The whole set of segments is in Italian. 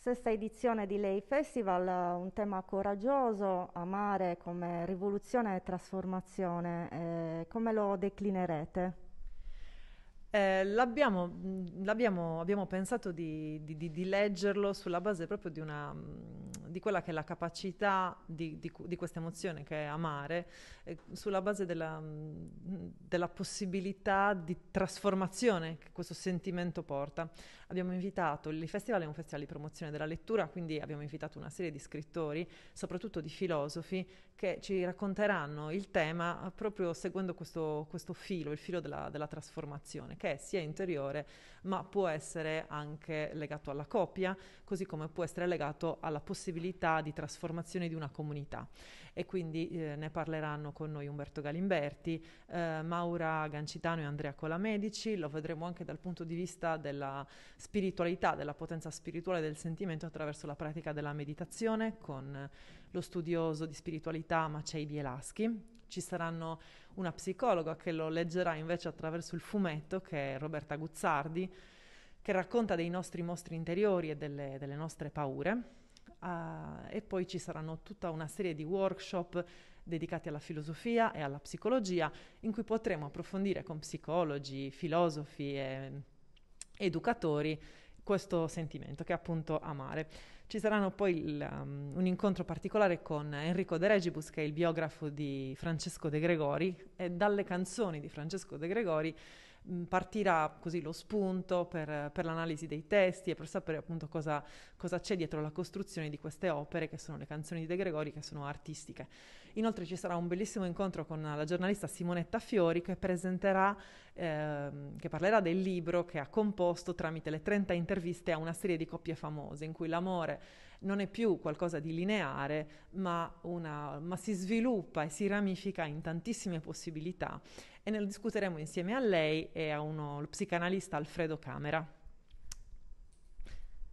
Sesta edizione di Lei Festival, un tema coraggioso, amare come rivoluzione e trasformazione. Eh, come lo declinerete? Eh, l'abbiamo, l'abbiamo, pensato di, di, di, leggerlo sulla base proprio di una di quella che è la capacità di, di, di questa emozione che è amare, eh, sulla base della, della, possibilità di trasformazione che questo sentimento porta. Abbiamo invitato, il festival è un festival di promozione della lettura, quindi abbiamo invitato una serie di scrittori, soprattutto di filosofi, che ci racconteranno il tema proprio seguendo questo, questo filo, il filo della, della trasformazione, che è sia interiore, ma può essere anche legato alla coppia, così come può essere legato alla possibilità possibilità di trasformazione di una comunità. E quindi eh, ne parleranno con noi Umberto Galimberti, eh, Maura Gancitano e Andrea Colamedici, lo vedremo anche dal punto di vista della spiritualità, della potenza spirituale del sentimento attraverso la pratica della meditazione con lo studioso di spiritualità Macei Bielaschi. Ci saranno una psicologa che lo leggerà invece attraverso il fumetto che è Roberta Guzzardi che racconta dei nostri mostri interiori e delle, delle nostre paure uh, e poi ci saranno tutta una serie di workshop dedicati alla filosofia e alla psicologia in cui potremo approfondire con psicologi, filosofi e educatori questo sentimento che è appunto amare. Ci saranno poi il, um, un incontro particolare con Enrico De Regibus, che è il biografo di Francesco De Gregori, e dalle canzoni di Francesco De Gregori Mm, partirà così lo spunto per, per, l'analisi dei testi e per sapere appunto cosa, cosa, c'è dietro la costruzione di queste opere che sono le canzoni di De Gregori che sono artistiche. Inoltre ci sarà un bellissimo incontro con la giornalista Simonetta Fiori che presenterà, eh, che parlerà del libro che ha composto tramite le 30 interviste a una serie di coppie famose in cui l'amore non è più qualcosa di lineare, ma, una, ma si sviluppa e si ramifica in tantissime possibilità e ne discuteremo insieme a lei e a uno psicanalista Alfredo Camera.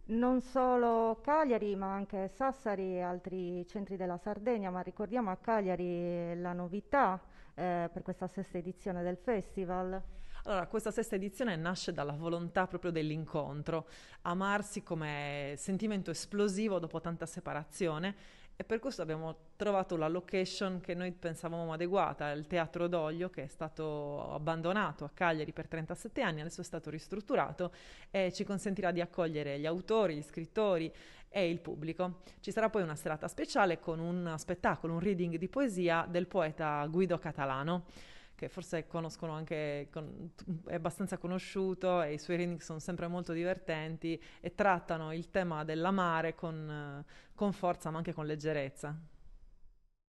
Non solo Cagliari, ma anche Sassari e altri centri della Sardegna, ma ricordiamo a Cagliari la novità eh, per questa sesta edizione del festival. Allora, questa sesta edizione nasce dalla volontà proprio dell'incontro, amarsi come sentimento esplosivo dopo tanta separazione e per questo abbiamo trovato la location che noi pensavamo adeguata, il Teatro d'Oglio che è stato abbandonato a Cagliari per 37 anni, adesso è stato ristrutturato e ci consentirà di accogliere gli autori, gli scrittori e il pubblico. Ci sarà poi una serata speciale con un spettacolo, un reading di poesia del poeta Guido Catalano che forse conoscono anche, con, è abbastanza conosciuto e i suoi remix sono sempre molto divertenti e trattano il tema dell'amare con, eh, con forza ma anche con leggerezza.